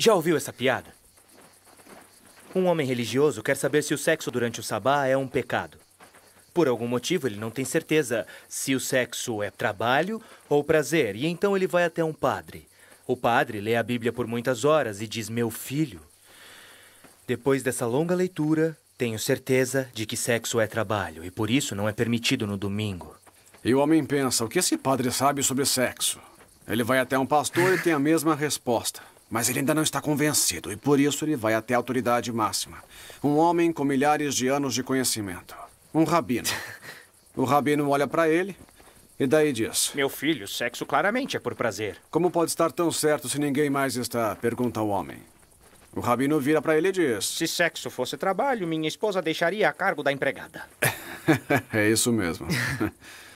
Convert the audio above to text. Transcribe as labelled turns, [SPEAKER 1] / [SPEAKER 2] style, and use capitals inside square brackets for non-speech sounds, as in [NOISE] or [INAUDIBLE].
[SPEAKER 1] Já ouviu essa piada? Um homem religioso quer saber se o sexo durante o sabá é um pecado. Por algum motivo, ele não tem certeza se o sexo é trabalho ou prazer, e então ele vai até um padre. O padre lê a Bíblia por muitas horas e diz: Meu filho, depois dessa longa leitura, tenho certeza de que sexo é trabalho e por isso não é permitido no domingo. E o
[SPEAKER 2] homem pensa: O que esse padre sabe sobre sexo? Ele vai até um pastor e tem a mesma resposta. Mas ele ainda não está convencido e por isso ele vai até a autoridade máxima. Um homem com milhares de anos de conhecimento. Um rabino. [LAUGHS] O rabino olha para ele e daí diz: Meu filho, sexo claramente é por prazer. Como pode estar tão certo se ninguém mais está? Pergunta o homem. O rabino vira para ele e diz: Se sexo fosse trabalho, minha
[SPEAKER 3] esposa deixaria a cargo da empregada.
[SPEAKER 4] [LAUGHS] é isso mesmo. [LAUGHS]